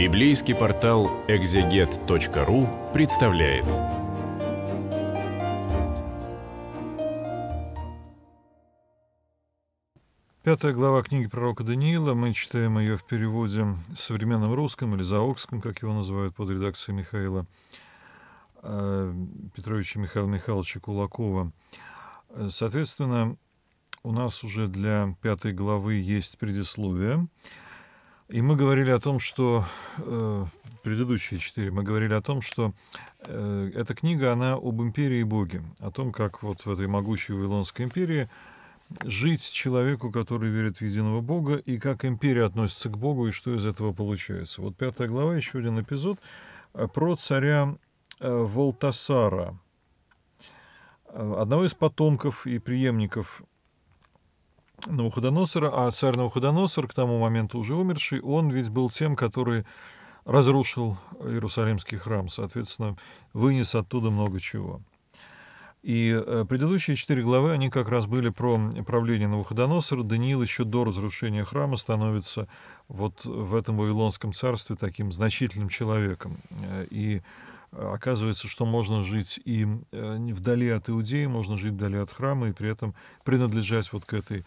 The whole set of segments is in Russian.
Библейский портал экзегет.ру представляет. Пятая глава книги пророка Даниила. Мы читаем ее в переводе современном русском или заокском, как его называют под редакцией Михаила э, Петровича Михаила Михайловича Кулакова. Э, соответственно, у нас уже для пятой главы есть предисловие. И мы говорили о том, что э, предыдущие четыре, мы говорили о том, что э, эта книга, она об империи Боге, о том, как вот в этой могучей Вавилонской империи жить человеку, который верит в единого Бога, и как империя относится к Богу, и что из этого получается. Вот пятая глава, еще один эпизод э, про царя э, Волтасара, э, одного из потомков и преемников Навуходоносора, а царь Навуходоносор к тому моменту уже умерший, он ведь был тем, который разрушил Иерусалимский храм, соответственно, вынес оттуда много чего. И э, предыдущие четыре главы, они как раз были про правление Навуходоносора. Даниил еще до разрушения храма становится вот в этом Вавилонском царстве таким значительным человеком. Э, и э, оказывается, что можно жить и вдали от Иудеи, можно жить вдали от храма, и при этом принадлежать вот к этой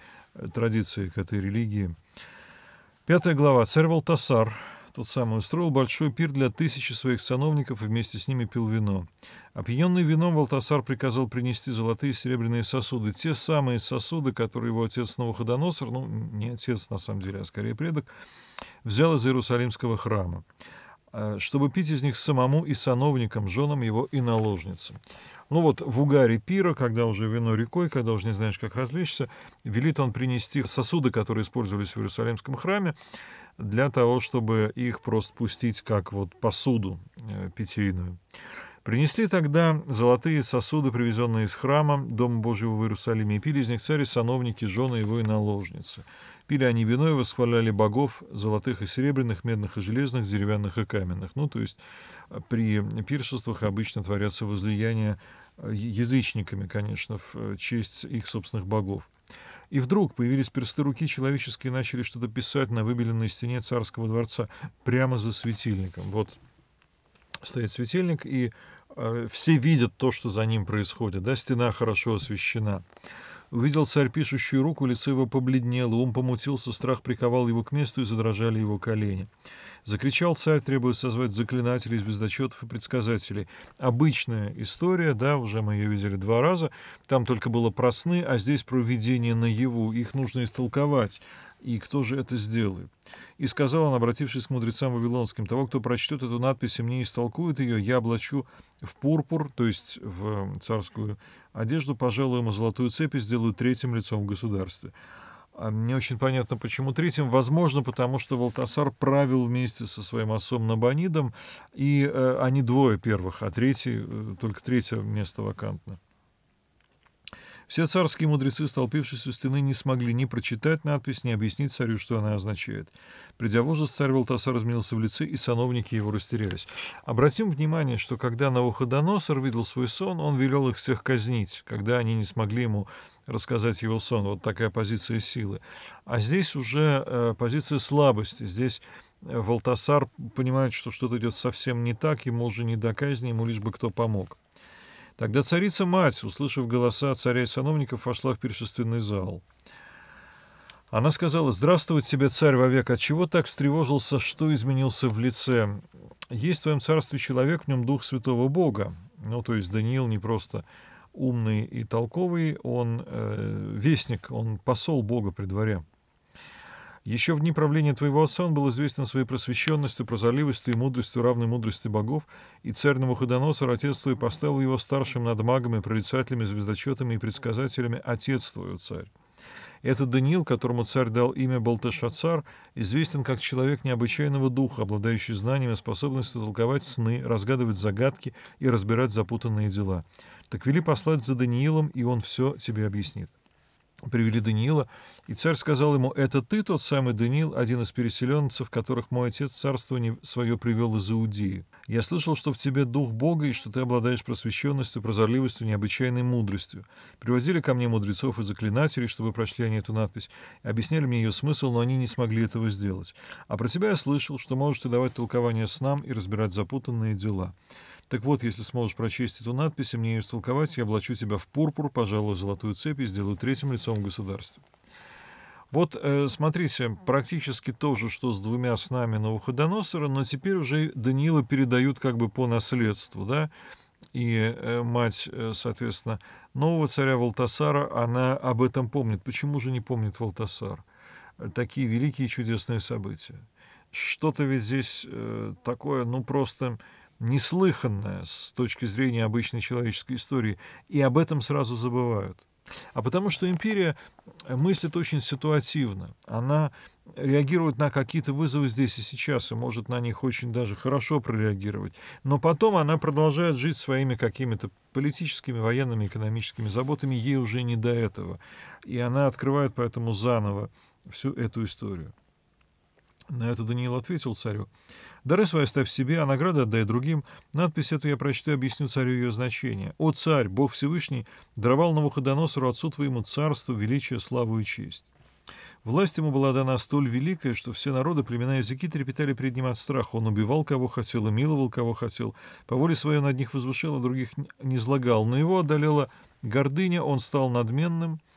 традиции, к этой религии. Пятая глава. Царь Валтасар, тот самый, устроил большой пир для тысячи своих сановников и вместе с ними пил вино. Опьяненный вином Валтасар приказал принести золотые и серебряные сосуды. Те самые сосуды, которые его отец Новоходоносор, ну, не отец на самом деле, а скорее предок, взял из Иерусалимского храма э, чтобы пить из них самому и сановникам, женам его и наложницам. Ну вот в угаре пира, когда уже вино рекой, когда уже не знаешь, как развлечься, велит он принести сосуды, которые использовались в Иерусалимском храме, для того, чтобы их просто пустить как вот посуду э, питейную. Принесли тогда золотые сосуды, привезенные из храма Дома Божьего в Иерусалиме, и пили из них цари, сановники, жены его и наложницы. Пили они вино и восхваляли богов золотых и серебряных, медных и железных, деревянных и каменных. Ну, то есть э, при пиршествах обычно творятся возлияния язычниками, конечно, в э, честь их собственных богов. И вдруг появились персты руки человеческие и начали что-то писать на выбеленной стене царского дворца прямо за светильником. Вот стоит светильник, и э, все видят то, что за ним происходит. Да? Стена хорошо освещена. Увидел царь пишущую руку, лицо его побледнело, ум помутился, страх приковал его к месту и задрожали его колени. Закричал царь, требуя созвать заклинателей, звездочетов и предсказателей. Обычная история, да, уже мы ее видели два раза. Там только было про сны, а здесь про видение наяву. Их нужно истолковать и кто же это сделает? И сказал он, обратившись к мудрецам вавилонским, того, кто прочтет эту надпись и мне истолкует ее, я облачу в пурпур, то есть в царскую одежду, пожалуй, ему золотую цепь и сделаю третьим лицом в государстве. А мне очень понятно, почему третьим. Возможно, потому что Валтасар правил вместе со своим отцом Набонидом, и э, они двое первых, а третий, э, только третье место вакантно. Все царские мудрецы, столпившись у стены, не смогли ни прочитать надпись, ни объяснить царю, что она означает. Придя в ужас, царь Валтасар изменился в лице, и сановники его растерялись. Обратим внимание, что когда Навуходоносор видел свой сон, он велел их всех казнить, когда они не смогли ему рассказать его сон. Вот такая позиция силы. А здесь уже э, позиция слабости. Здесь э, Валтасар понимает, что что-то идет совсем не так, ему уже не до казни, ему лишь бы кто помог. Тогда царица-мать, услышав голоса царя и сановников, вошла в першественный зал. Она сказала, «Здравствует тебе, царь, вовек! Отчего так встревожился, что изменился в лице? Есть в твоем царстве человек, в нем дух святого Бога». Ну, то есть Даниил не просто умный и толковый, он э, вестник, он посол Бога при дворе. Еще в дни правления твоего отца он был известен своей просвещенностью, прозаливостью и мудростью, равной мудрости богов, и царь Навуходоносор, отец твой, поставил его старшим над магами, прорицателями, звездочетами и предсказателями, отец твой, царь. Этот Даниил, которому царь дал имя Балтешацар, известен как человек необычайного духа, обладающий знаниями, и способностью толковать сны, разгадывать загадки и разбирать запутанные дела. Так вели послать за Даниилом, и он все тебе объяснит привели Даниила, и царь сказал ему, «Это ты тот самый Даниил, один из переселенцев, которых мой отец царствование свое привел из Иудеи. Я слышал, что в тебе дух Бога, и что ты обладаешь просвещенностью, прозорливостью, необычайной мудростью. Привозили ко мне мудрецов и заклинателей, чтобы прочли они эту надпись, и объясняли мне ее смысл, но они не смогли этого сделать. А про тебя я слышал, что можешь ты давать толкование снам и разбирать запутанные дела». Так вот, если сможешь прочесть эту надпись и мне ее истолковать, я облачу тебя в пурпур, пожалуй, золотую цепь и сделаю третьим лицом государства. Вот, э, смотрите, практически то же, что с двумя снами Навуходоносора, но теперь уже Даниила передают как бы по наследству, да, и э, мать, э, соответственно, нового царя Валтасара, она об этом помнит. Почему же не помнит Валтасар? Такие великие чудесные события. Что-то ведь здесь такое, ну, просто неслыханное с точки зрения обычной человеческой истории, и об этом сразу забывают. А потому что империя э, мыслит очень ситуативно. Она реагирует на какие-то вызовы здесь и сейчас, и может на них очень даже хорошо прореагировать. Но потом она продолжает жить своими какими-то политическими, военными, экономическими заботами. Ей уже не до этого. И она открывает поэтому заново всю эту историю. На это Даниил ответил царю. Дары свои оставь себе, а награды отдай другим. Надпись эту я прочту и объясню царю ее значение. «О царь, Бог Всевышний, даровал Навуходоносору отцу твоему царству величие, славу и честь». Власть ему была дана столь великая, что все народы, племена и языки трепетали перед ним от страха. Он убивал, кого хотел, и миловал, кого хотел. По воле своей над них возвышал, а других не злагал. Но его одолела гордыня, он стал надменным —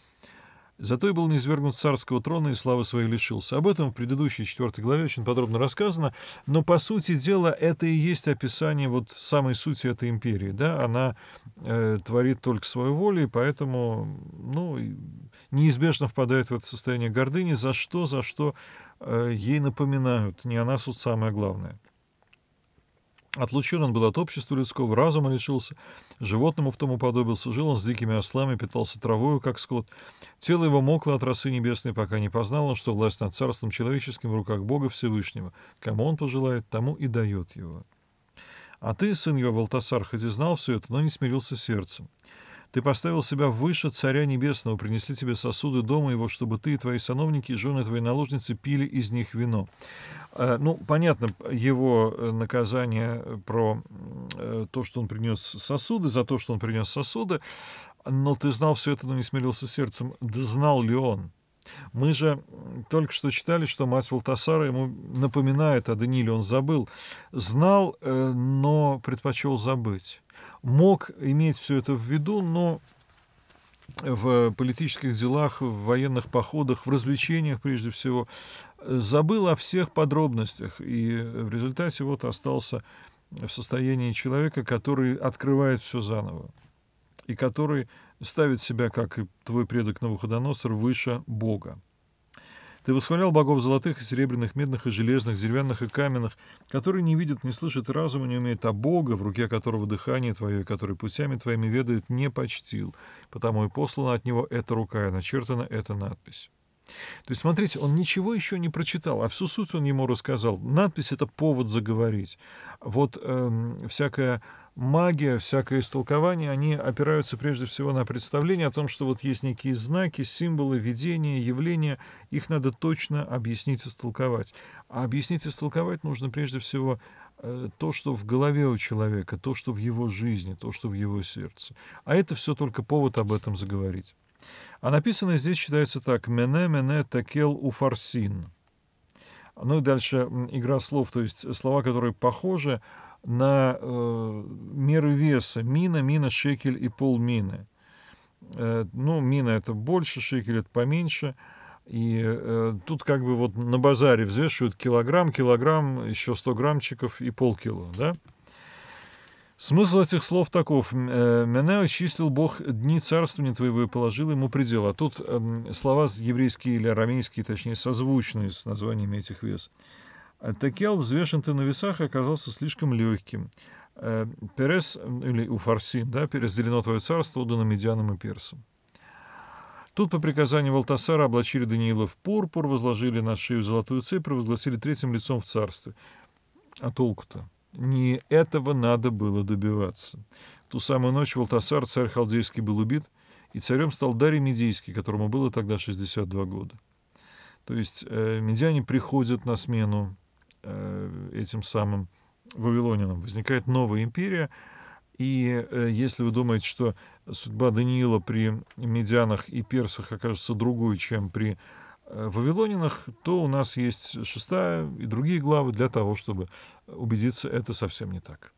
Зато и был низвергнут с царского трона и славы своей лишился. Об этом в предыдущей четвертой главе очень подробно рассказано, но, по сути дела, это и есть описание вот самой сути этой империи. Да? Она э, творит только свою волю, и поэтому ну, неизбежно впадает в это состояние гордыни, за что, за что э, ей напоминают. Не она суть самое главное. Отлучен он был от общества людского, разума лишился, животному в том уподобился, жил он с дикими ослами, питался травою, как скот. Тело его мокло от росы небесной, пока не познал он, что власть над царством человеческим в руках Бога Всевышнего. Кому он пожелает, тому и дает его. А ты, сын его, Валтасар, хоть и знал все это, но не смирился сердцем. Ты поставил себя выше Царя Небесного, принесли тебе сосуды дома его, чтобы ты и твои сановники, и жены твои наложницы пили из них вино». Э, ну, понятно, его э, наказание э, про то, что он принес сосуды, за то, что он принес сосуды, но ты знал все это, но не смирился сердцем. Да знал ли он? Мы же только что читали, что мать Валтасара ему напоминает о Даниле, он забыл. Знал, э, но предпочел забыть. Мог иметь все это в виду, но в политических делах, в военных походах, в развлечениях прежде всего, э, забыл о всех подробностях. И в результате вот остался в состоянии человека, который открывает все заново и который ставит себя, как и твой предок Навуходоносор, выше Бога. Ты восхвалял богов золотых и серебряных, медных и железных, деревянных и каменных, которые не видят, не слышат разума, не умеют, а Бога, в руке которого дыхание твое, и который путями твоими ведает, не почтил, потому и послана от него эта рука, и начертана эта надпись». То есть, смотрите, он ничего еще не прочитал, а всю суть он ему рассказал. Надпись — это повод заговорить. Вот э, всякая магия, всякое истолкование, они опираются прежде всего на представление о том, что вот есть некие знаки, символы, видения, явления, их надо точно объяснить истолковать. А объяснить истолковать нужно прежде всего э, то, что в голове у человека, то, что в его жизни, то, что в его сердце. А это все только повод об этом заговорить. А написано здесь читается так «мене, мене, такел, уфарсин». Ну и дальше игра слов, то есть слова, которые похожи, на э, меры веса мина, мина, шекель и полмины. Э, ну, мина это больше, шекель это поменьше. И э, тут как бы вот на базаре взвешивают килограмм, килограмм, еще 100 граммчиков и полкило, да? Смысл этих слов таков. Э, «Меня исчислил Бог дни царствования твоего и положил ему предел». А тут э, слова еврейские или арамейские, точнее, созвучные с названиями этих вес. Текел, взвешенный на весах, оказался слишком легким. Э, Перес, или у Фарси, да, переразделено твое царство, удано медианам и персам. Тут по приказанию Валтасара облачили Даниила в пурпур, возложили на шею золотую цепь и возгласили третьим лицом в царстве. А толку-то? Не этого надо было добиваться. В ту самую ночь Валтасар, царь халдейский, был убит, и царем стал Дарий Медийский, которому было тогда 62 года. То есть э, медиане приходят на смену Э, этим самым Вавилонином. Возникает новая империя, и э, если вы думаете, что судьба Даниила при медианах и персах окажется другой, чем при э, Вавилонинах, то у нас есть шестая и другие главы для того, чтобы убедиться, это совсем не так.